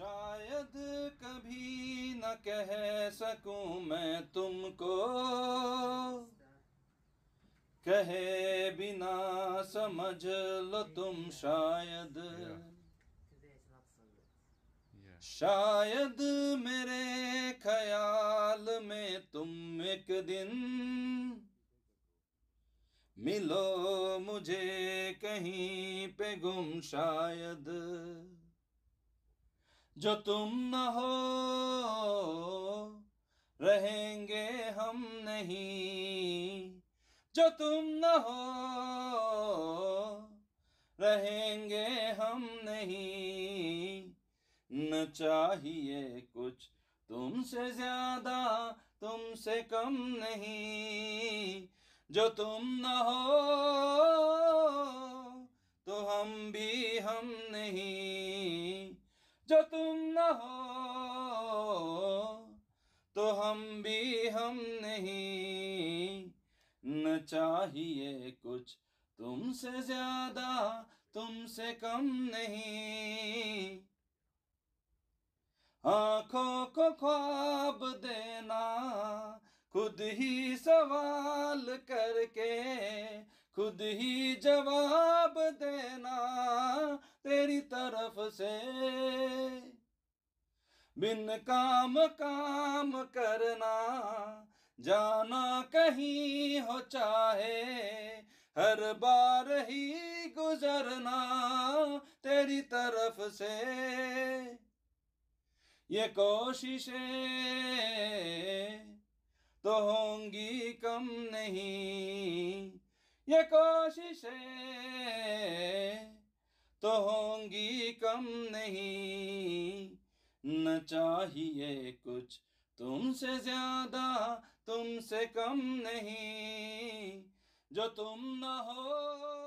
शायद कभी न कह सकूं मैं तुमको कहे बिना समझ लो तुम शायद शायद मेरे ख्याल में तुम एक दिन मिलो मुझे कहीं पे गुम शायद जो तुम न हो रहेंगे हम नहीं जो तुम न हो रहेंगे हम नहीं न चाहिए कुछ तुमसे ज्यादा तुमसे कम नहीं जो तुम न हो तो हम भी हम नहीं जो तुम न हो तो हम भी हम नहीं न चाहिए कुछ तुमसे ज्यादा तुमसे कम नहीं आंखों को ख्वाब देना खुद ही सवाल करके खुद ही जवाब देना तेरी तरफ से बिन काम काम करना जाना कहीं हो चाहे हर बार ही गुजरना तेरी तरफ से ये कोशिशें तो होंगी कम नहीं ये कोशिशें तो होंगी कम नहीं न चाहिए कुछ तुमसे ज्यादा तुमसे कम नहीं जो तुम न हो